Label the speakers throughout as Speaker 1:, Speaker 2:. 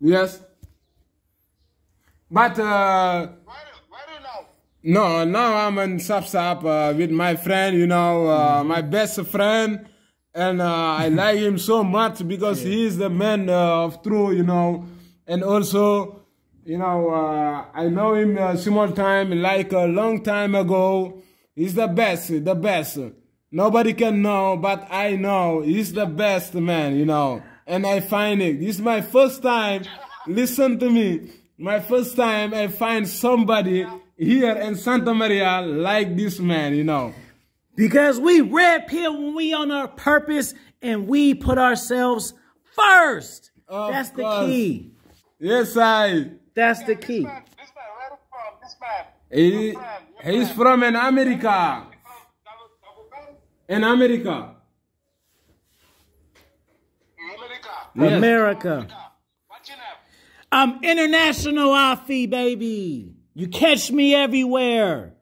Speaker 1: Yes. But uh, no, now I'm in Sapsap uh, with my friend, you know, uh, mm-hmm. my best friend. And uh, I like him so much because yeah. he is the man uh, of truth, you know. And also, you know, uh, I know him uh, small time, like a long time ago. He's the best, the best. Nobody can know, but I know he's the best man, you know and I find it. This is my first time. Listen to me. My first time I find somebody here in Santa Maria like this man, you know. Because we red pill
Speaker 2: when we on our purpose and we put ourselves first.
Speaker 1: Of That's course. the key. Yes, I. That's yeah, the this key. Man, this man, where from? This man. He, he's from in America. In America. Yes. America.
Speaker 2: I'm international Afi, baby. You catch me everywhere.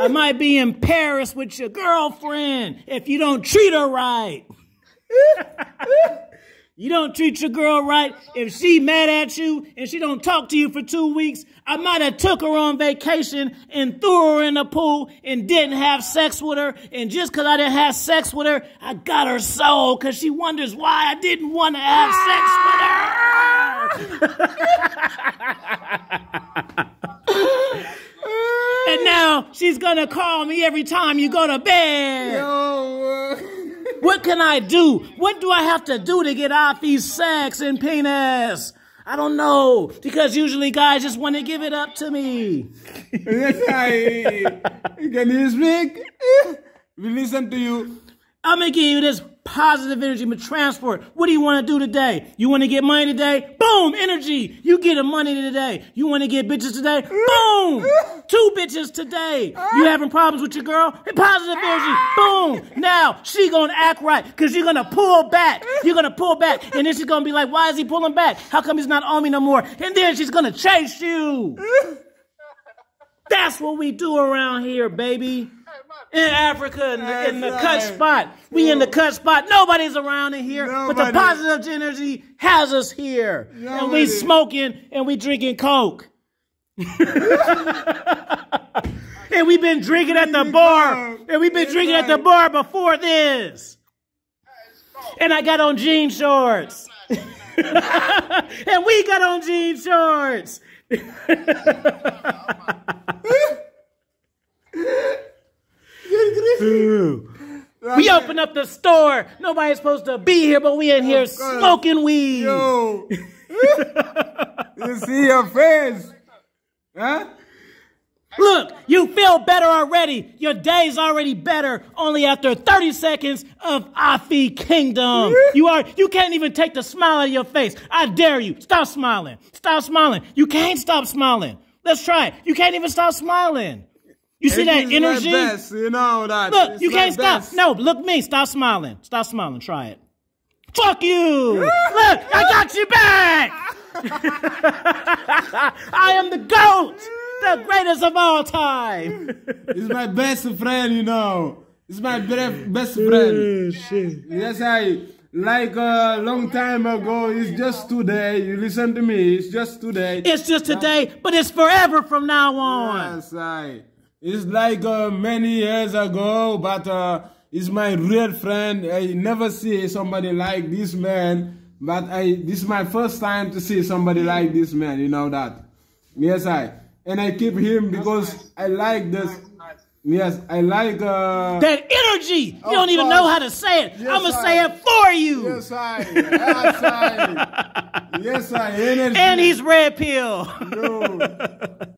Speaker 2: I might be in Paris with your girlfriend if you don't treat her right. You don't treat your girl right. If she mad at you and she don't talk to you for two weeks, I might have took her on vacation and threw her in the pool and didn't have sex with her. And just because I didn't have sex with her, I got her soul because she wonders why I didn't want to have sex with her. and now she's going to call me every time you go to bed. Uh, what can I do? What do I have to do to get off these sacks and penis? I don't know because usually guys just want to give it up to me. Can you speak? We listen to you. I'm going to give you this positive energy with transport. What do you want to do today? You want to get money today? Boom, energy. You get money today. You want to get bitches today? Boom, two bitches today. You having problems with your girl? Positive energy. Boom. Now she going to act right because you're going to pull back. You're going to pull back. And then she's going to be like, why is he pulling back? How come he's not on me no more? And then she's going to chase you. That's what we do around here, baby in Africa, in the, in the right. cut spot. We in the cut spot. Nobody's around in here, Nobody. but the positive energy has us here. Nobody. And we smoking and we drinking Coke. and we've been drinking at the bar. And we've been drinking at the bar before this. And I got on jean shorts. and we got on jean shorts. we open up the store. Nobody's supposed to be here, but we in here oh, smoking weed. Yo. you see your face? Huh? Look, you feel better already. Your day's already better only after 30 seconds of Afi Kingdom. You are you can't even take the smile out of your face. I dare you. Stop smiling. Stop smiling. You can't stop smiling. Let's try it. You can't even stop smiling. You see that energy? Best,
Speaker 1: you know that. Look, you can't stop.
Speaker 2: No, look me. Stop smiling. Stop smiling. Try it. Fuck you! look, I got you back.
Speaker 1: I am the goat, the greatest of all time. He's my best friend, you know. He's my best friend. Oh, yes, I like a uh, long time ago. It's just today. You listen to me. It's just today. It's just today, but it's forever from now on. Yes, I. It's like uh, many years ago, but uh, it's my real friend. I never see somebody like this man, but I this is my first time to see somebody like this man. You know that? Yes, I and I keep him because nice. I like this. Nice, Yes, I like uh,
Speaker 2: that energy. You don't even know how to say it. Yes, I'm gonna say it for you. Yes, I. Yes, I. yes, I. Energy. And he's red pill. Dude.